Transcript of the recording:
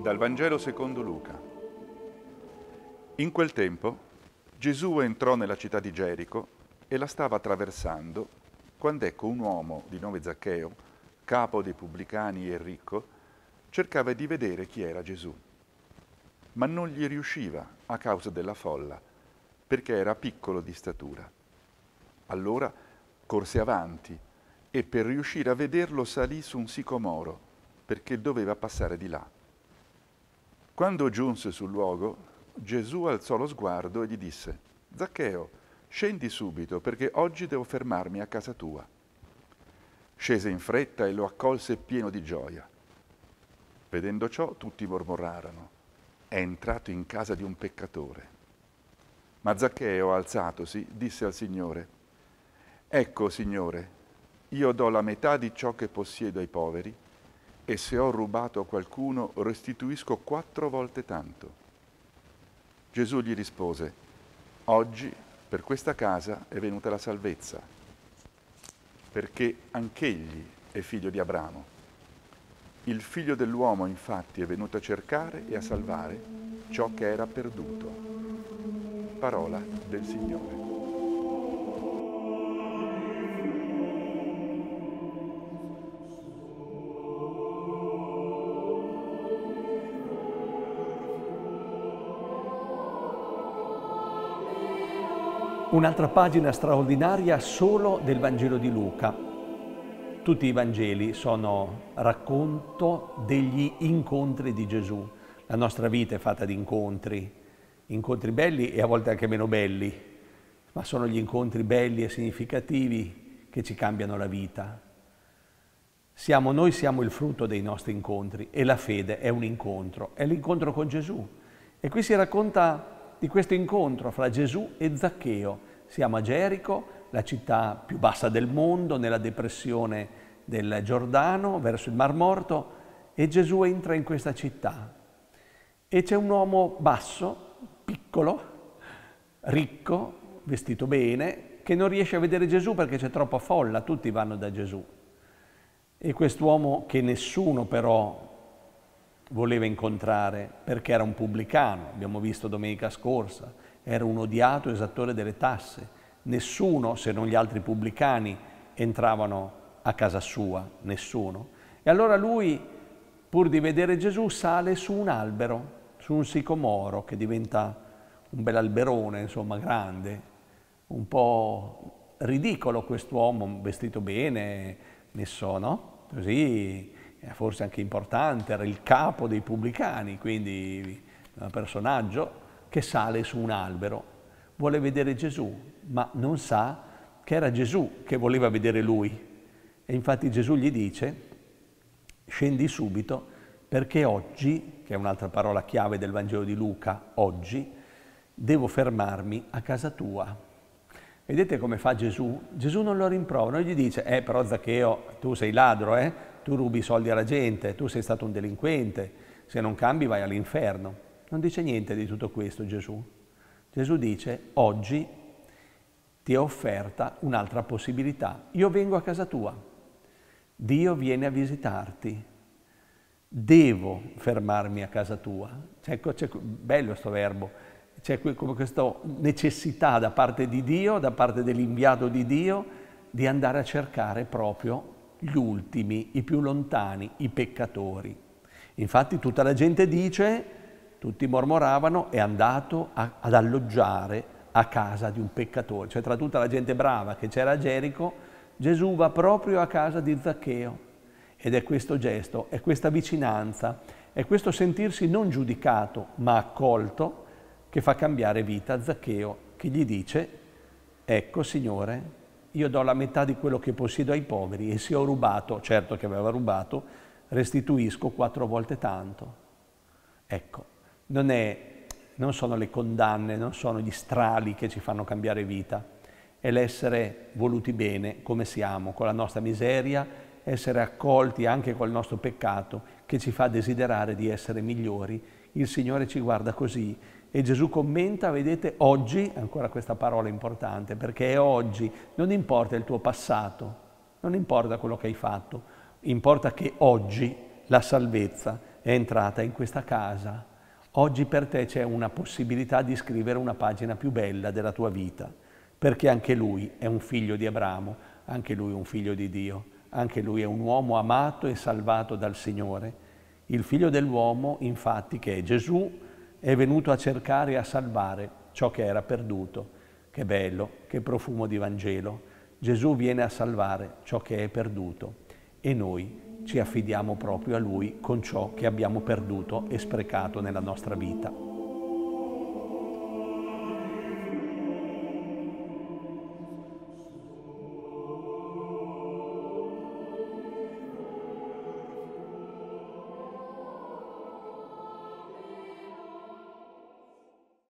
Dal Vangelo secondo Luca. In quel tempo Gesù entrò nella città di Gerico e la stava attraversando quando ecco un uomo di nome Zaccheo, capo dei pubblicani e ricco, cercava di vedere chi era Gesù. Ma non gli riusciva a causa della folla, perché era piccolo di statura. Allora corse avanti e per riuscire a vederlo salì su un sicomoro, perché doveva passare di là quando giunse sul luogo, Gesù alzò lo sguardo e gli disse, Zaccheo, scendi subito perché oggi devo fermarmi a casa tua. Scese in fretta e lo accolse pieno di gioia. Vedendo ciò tutti mormorarono, è entrato in casa di un peccatore. Ma Zaccheo, alzatosi, disse al Signore, Ecco, Signore, io do la metà di ciò che possiedo ai poveri e se ho rubato a qualcuno restituisco quattro volte tanto. Gesù gli rispose, oggi per questa casa è venuta la salvezza, perché anch'egli è figlio di Abramo. Il figlio dell'uomo infatti è venuto a cercare e a salvare ciò che era perduto. Parola del Signore. Un'altra pagina straordinaria solo del Vangelo di Luca. Tutti i Vangeli sono racconto degli incontri di Gesù. La nostra vita è fatta di incontri, incontri belli e a volte anche meno belli, ma sono gli incontri belli e significativi che ci cambiano la vita. Siamo noi, siamo il frutto dei nostri incontri e la fede è un incontro, è l'incontro con Gesù. E qui si racconta di questo incontro fra Gesù e Zaccheo. Siamo a Gerico, la città più bassa del mondo, nella depressione del Giordano, verso il Mar Morto, e Gesù entra in questa città. E c'è un uomo basso, piccolo, ricco, vestito bene, che non riesce a vedere Gesù perché c'è troppa folla, tutti vanno da Gesù. E quest'uomo, che nessuno però voleva incontrare perché era un pubblicano, abbiamo visto domenica scorsa, era un odiato esattore delle tasse. Nessuno, se non gli altri pubblicani, entravano a casa sua, nessuno. E allora lui, pur di vedere Gesù, sale su un albero, su un sicomoro che diventa un bel alberone, insomma, grande, un po' ridicolo quest'uomo, vestito bene, messo, no? Così, forse anche importante, era il capo dei pubblicani, quindi un personaggio che sale su un albero. Vuole vedere Gesù, ma non sa che era Gesù che voleva vedere lui. E infatti Gesù gli dice, scendi subito perché oggi, che è un'altra parola chiave del Vangelo di Luca, oggi, devo fermarmi a casa tua. Vedete come fa Gesù? Gesù non lo rimprovera, non gli dice, eh però Zaccheo, tu sei ladro, eh? tu rubi soldi alla gente, tu sei stato un delinquente, se non cambi vai all'inferno. Non dice niente di tutto questo Gesù. Gesù dice, oggi ti è offerta un'altra possibilità. Io vengo a casa tua, Dio viene a visitarti, devo fermarmi a casa tua. C'è, c'è, bello questo verbo, c'è come questa necessità da parte di Dio, da parte dell'inviato di Dio, di andare a cercare proprio gli ultimi, i più lontani, i peccatori. Infatti tutta la gente dice, tutti mormoravano, è andato a, ad alloggiare a casa di un peccatore. Cioè tra tutta la gente brava che c'era a Gerico, Gesù va proprio a casa di Zaccheo. Ed è questo gesto, è questa vicinanza, è questo sentirsi non giudicato ma accolto che fa cambiare vita a Zaccheo, che gli dice, ecco Signore, io do la metà di quello che possiedo ai poveri e se ho rubato, certo che aveva rubato, restituisco quattro volte tanto. Ecco, non, è, non sono le condanne, non sono gli strali che ci fanno cambiare vita, è l'essere voluti bene come siamo, con la nostra miseria, essere accolti anche col nostro peccato che ci fa desiderare di essere migliori. Il Signore ci guarda così e Gesù commenta, vedete, oggi, ancora questa parola importante, perché è oggi, non importa il tuo passato, non importa quello che hai fatto, importa che oggi la salvezza è entrata in questa casa. Oggi per te c'è una possibilità di scrivere una pagina più bella della tua vita, perché anche lui è un figlio di Abramo, anche lui è un figlio di Dio, anche lui è un uomo amato e salvato dal Signore. Il figlio dell'uomo, infatti, che è Gesù, è venuto a cercare e a salvare ciò che era perduto. Che bello, che profumo di Vangelo. Gesù viene a salvare ciò che è perduto e noi ci affidiamo proprio a Lui con ciò che abbiamo perduto e sprecato nella nostra vita.